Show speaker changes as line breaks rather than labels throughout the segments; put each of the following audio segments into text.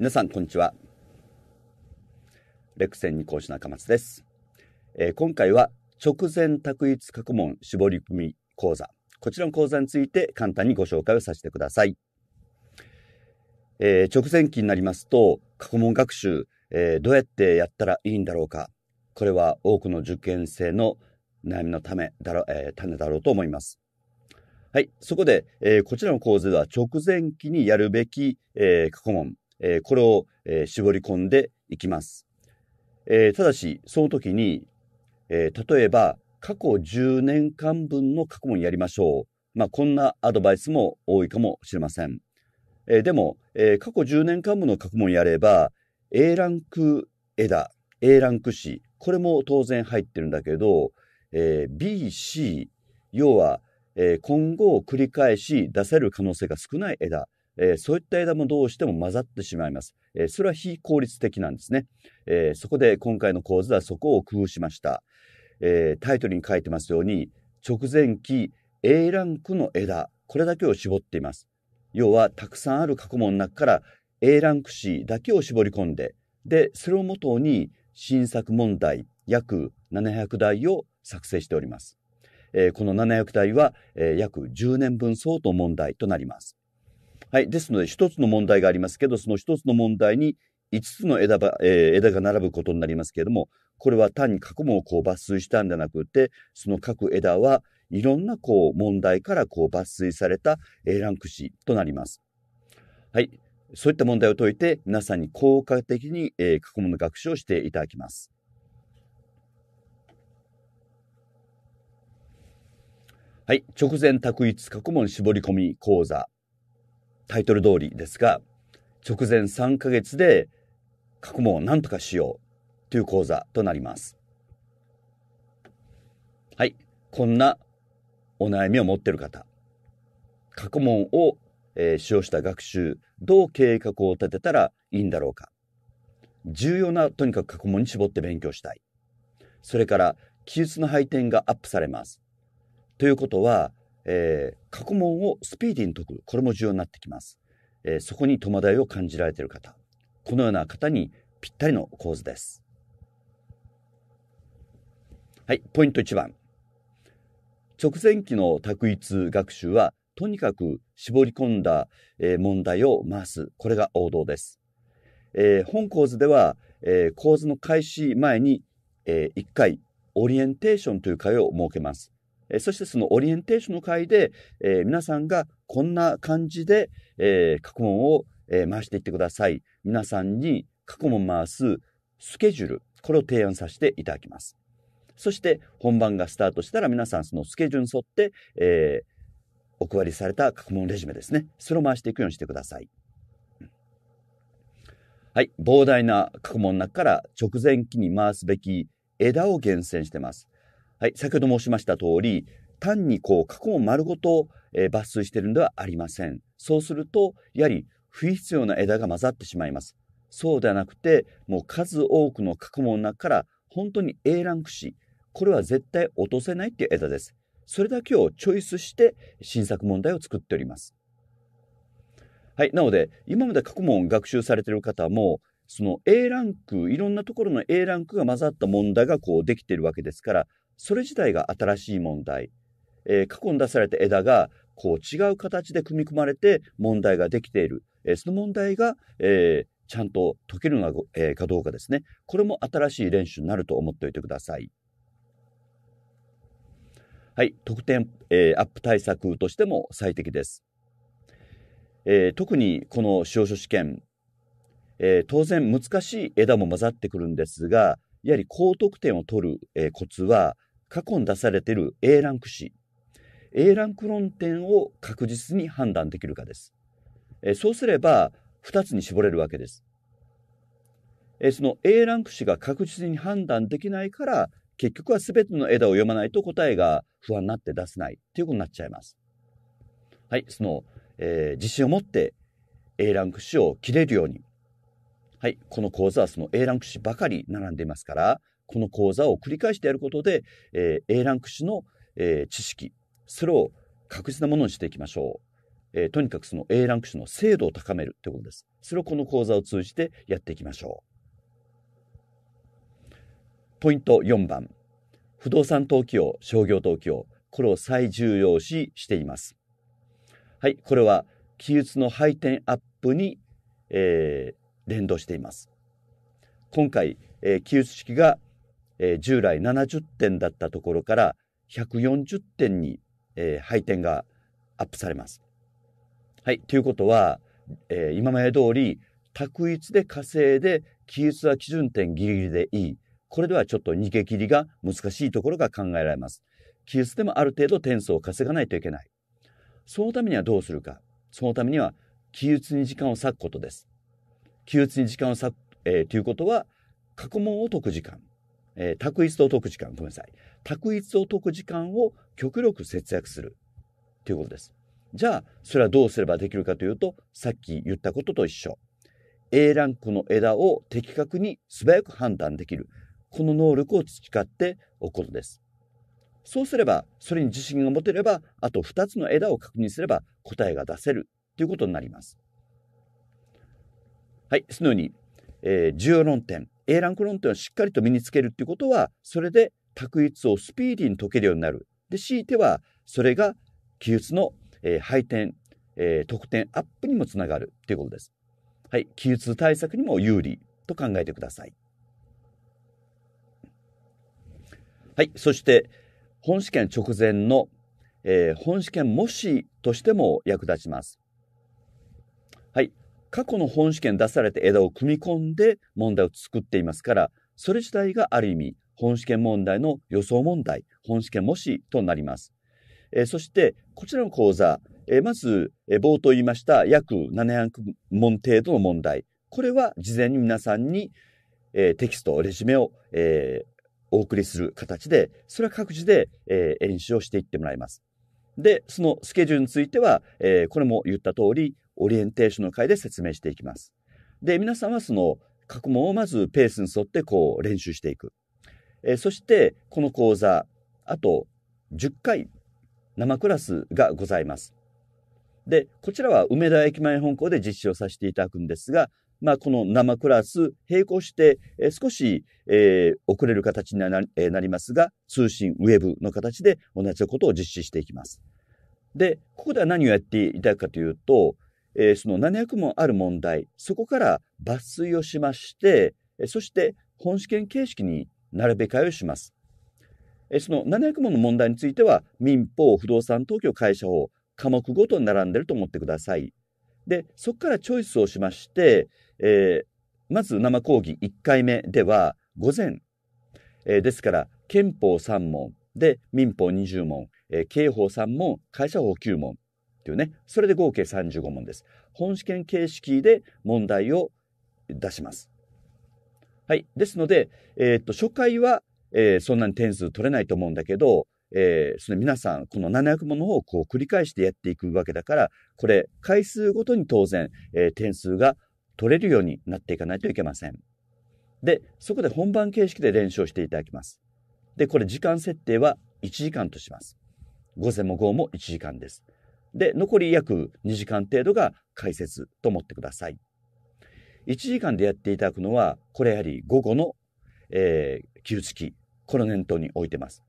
皆さん、こんにちは。レクセンに講師中松です、えー、今回は、直前択一過去問絞り込み講座。こちらの講座について簡単にご紹介をさせてください。えー、直前期になりますと、過去問学習、えー、どうやってやったらいいんだろうか。これは多くの受験生の悩みのためだろ、えー、種だろうと思います。はい。そこで、えー、こちらの講座では直前期にやるべき、えー、過去問、えー、これを、えー、絞り込んでいきます。えー、ただし、その時に、え例えば、過去10年間分の過去問やりましょう。まあ、こんなアドバイスも多いかもしれません。えでも、え過去10年間分の過去問やれば、A ランク枝、A ランク C、これも当然入ってるんだけど、え B、C、要は、え今後繰り返し出せる可能性が少ない枝、えー、そういった枝もどうしても混ざってしまいます。えー、それは非効率的なんですね。えー、そこで今回の構図はそこを工夫しました。えタイトルに書いてますように、直前期 A ランクの枝、これだけを絞っています。要は、たくさんある過去問の中から A ランク C だけを絞り込んで、で、それをもとに新作問題約700題を作成しております。えー、この700題は、えー、約10年分相当問題となります。はい。ですので、一つの問題がありますけど、その一つの問題に5つの枝ば、えー、枝が並ぶことになりますけれども、これは単に過去問をこう抜粋したんじゃなくて、その各枝はいろんなこう問題からこう抜粋された A ランク詞となります。はい。そういった問題を解いて、皆さんに効果的に、えー、過去問の学習をしていただきます。はい。直前択一過去問絞り込み講座タイトル通りですが、直前3ヶ月で過去問を何とかしようという講座となります。はい。こんなお悩みを持ってる方。過去問を、えー、使用した学習、どう計画を立てたらいいんだろうか。重要なとにかく過去問に絞って勉強したい。それから、記述の配点がアップされます。ということは、えー、過去問をスピーディーに解く、これも重要になってきます。えー、そこに戸惑いを感じられている方、このような方にぴったりの構図です。はい、ポイント1番。直前期の択一学習は、とにかく絞り込んだ、えー、問題を回す。これが王道です。えー、本構図では、えー、構図の開始前に、えー、1回、オリエンテーションという会を設けます。えそしてそのオリエンテーションの会で、え皆さんがこんな感じで、え過去問を、え回していってください。皆さんに過去問回すスケジュール、これを提案させていただきます。そして本番がスタートしたら皆さんそのスケジュールに沿って、えお配りされた過去問レジュメですね。それを回していくようにしてください。はい、膨大な過去問の中から直前期に回すべき枝を厳選してます。はい、先ほど申しました通り、単にこう過去を丸ごと、えー、抜粋してるんではありません。そうすると、やはり不必要な枝が混ざってしまいます。そうではなくて、もう数多くの過去問の中から本当に A ランク詞、これは絶対落とせないっていう枝です。それだけをチョイスして新作問題を作っております。はい、なので、今まで過去問を学習されている方も、その A ランク、いろんなところの A ランクが混ざった問題がこうできているわけですから、それ自体が新しい問題、えー、過去に出された枝がこう違う形で組み込まれて問題ができている、えー、その問題が、えー、ちゃんと解けるのか,、えかどうかですねこれも新しい練習になると思っておいてください。はい、得点、えアップ対策としても最適です。え特にこの司法書試験、え当然難しい枝も混ざってくるんですがやはり高得点を取る、えコツは過去に出されている A ランク C、A ランク論点を確実に判断できるかです。えそうすれば2つに絞れるわけです。えその A ランク C が確実に判断できないから結局は全ての枝を読まないと答えが不安になって出せないということになっちゃいます。はい、その、えー、自信を持って A ランク C を切れるように、はい、この講座はその A ランク C ばかり並んでいますから、この講座を繰り返してやることで、えー、A ランク種の、えー、知識それを確実なものにしていきましょう、えー、とにかくその A ランク種の精度を高めるってことですそれをこの講座を通じてやっていきましょうポイント4番不動産登記を商業登記をこれを最重要視していますはいこれは記述の配点アップに、えー、連動しています今回、えー、記述式がえー、従来70点だったところから140点に、えー、配点がアップされます。はい、ということは、えー、今まで通り択一で稼いで記述は基準点ギリギリでいい。これではちょっと逃げ切りが難しいところが考えられます。記述でもある程度点数を稼がないといけない。そのためにはどうするか。そのためには記述に時間を割くことです。記述に時間を割く、えー、ということは過去問を解く時間。えー、択一を解く時間、ごめんなさい。択一を解く時間を極力節約するということです。じゃあ、それはどうすればできるかというと、さっき言ったことと一緒。A ランクの枝を的確に素早く判断できる。この能力を培っておくことです。そうすれば、それに自信が持てれば、あと2つの枝を確認すれば答えが出せるということになります。はい、そのように、えー、重要論点、A ランク論というのはしっかりと身につけるっていうことは、それで択一をスピーディーに解けるようになる。で、強いては、それが記述の、えー、配点、えー、得点アップにもつながるということです。はい、記述対策にも有利と考えてください。はい、そして、本試験直前の、えー、本試験模試としても役立ちます。過去の本試験出された枝を組み込んで問題を作っていますから、それ自体がある意味、本試験問題の予想問題、本試験模試となります。えー、そして、こちらの講座、えー、まず、えー、冒頭言いました約700問程度の問題。これは事前に皆さんに、えー、テキスト、レジュメを、えー、お送りする形で、それは各自で、えー、習をしていってもらいます。で、そのスケジュールについては、えー、これも言った通り、オリエンテーションの回で説明していきます。で、皆さんはその過去問をまずペースに沿ってこう練習していく。えー、そして、この講座、あと10回生クラスがございます。で、こちらは梅田駅前本校で実施をさせていただくんですが、まあ、この生クラス並行して、えー、少し、えー、遅れる形にな,、えー、なりますが、通信ウェブの形で同じことを実施していきます。で、ここでは何をやっていただくかというと、えー、その700問ある問題、そこから抜粋をしまして、そして本試験形式に並べ替えをします。その700問の問題については、民法、不動産登記会社法、科目ごとに並んでると思ってください。で、そこからチョイスをしまして、えー、まず生講義1回目では、午前、えー、ですから、憲法3問、で、民法20問、えー、刑法3問、会社法9問、っていうね。それで合計35問です。本試験形式で問題を出します。はい。ですので、えー、っと、初回は、えー、そんなに点数取れないと思うんだけど、えー、その皆さん、この700問の方をこう繰り返してやっていくわけだから、これ、回数ごとに当然、えー、点数が取れるようになっていかないといけません。で、そこで本番形式で練習をしていただきます。で、これ時間設定は1時間とします。午前も午後も1時間です。で、残り約2時間程度が解説と思ってください。1時間でやっていただくのは、これやはり午後の、えー、記述記、この念頭に置いてます。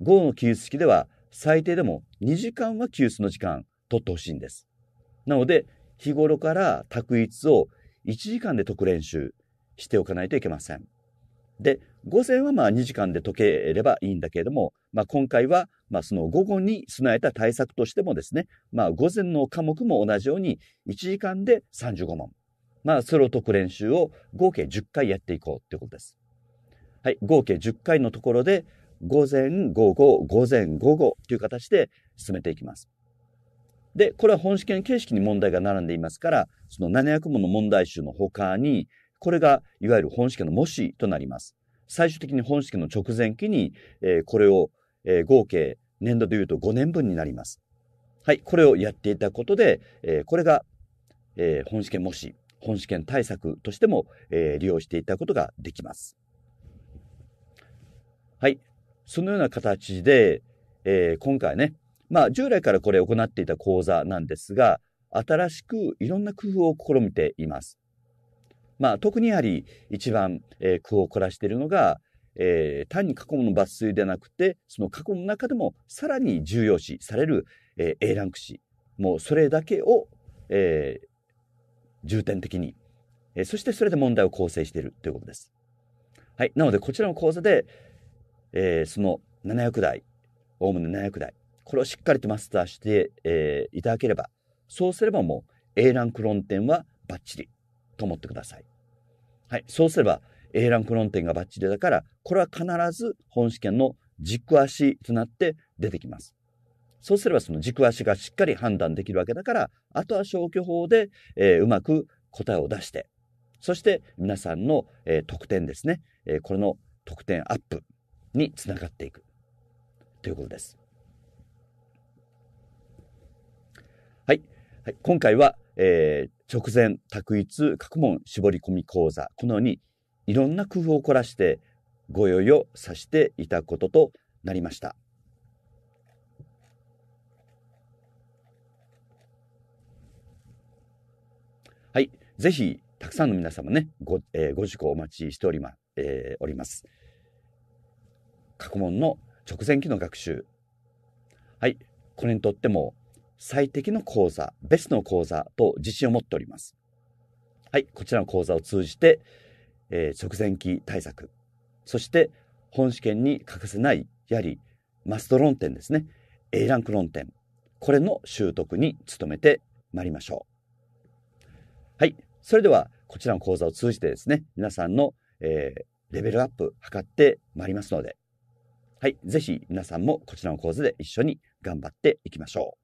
午後の記述記では、最低でも2時間は記述の時間取ってほしいんです。なので、日頃から択一を1時間で解く練習しておかないといけません。で、午前はまあ2時間で解ければいいんだけれども、まあ、今回は、まあ、その午後に備えた対策としてもですね、まあ、午前の科目も同じように1時間で35問。まあ、それを解く練習を合計10回やっていこうということです。はい、合計10回のところで、午前、午後、午前、午後という形で進めていきます。で、これは本試験形式に問題が並んでいますから、その700問の問題集の他に、これがいわゆる本試験の模試となります。最終的に本試験の直前期に、えー、これをえー、合計年度でいうと5年分になります。はい、これをやっていたことで、えー、これが、えー、本試験模試、本試験対策としても、えー、利用していたことができます。はい、そのような形で、えー、今回ね、まあ従来からこれ行っていた講座なんですが、新しくいろんな工夫を試みています。まあ特にやはり一番、えー、工夫を凝らしているのが、えー、単に過去の抜粋でなくて、その過去の中でもさらに重要視される、えー、A ランク詞、もうそれだけを、えー、重点的に、えー、そしてそれで問題を構成しているということです。はい。なので、こちらの講座で、えー、その700台、おおむね700台、これをしっかりとマスターして、えー、いただければ、そうすればもう A ランク論点はバッチリと思ってください。はい。そうすれば、A ランク論点がバッチリだから、これは必ず本試験の軸足となって出てきます。そうすればその軸足がしっかり判断できるわけだから、あとは消去法で、えー、うまく答えを出して、そして皆さんの、えー、得点ですね、えー、これの得点アップにつながっていくということです。はい。はい、今回は、えー、直前、択一、各問、絞り込み講座、このようにいろんな工夫を凝らしてご用意をさしていたこととなりました。はい。ぜひ、たくさんの皆様ね、ご、えー、ご受講お待ちしておりま、えー、おります。過去問の直前期の学習。はい。これにとっても最適の講座、ベストの講座と自信を持っております。はい。こちらの講座を通じて、えー、直前期対策、そして本試験に欠かせない、やはりマスト論点ですね。A ランク論点。これの習得に努めてまいりましょう。はい。それでは、こちらの講座を通じてですね、皆さんの、えー、レベルアップ図ってまいりますので、はい。是非皆さんもこちらの講座で一緒に頑張っていきましょ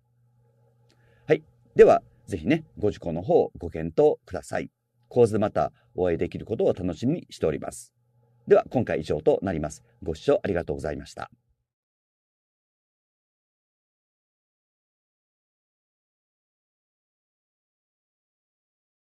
う。はい。では、是非ね、ご受講の方ご検討ください。構図でまたお会いできることを楽しみにしております。では今回以上となります。ご視聴ありがとうございました。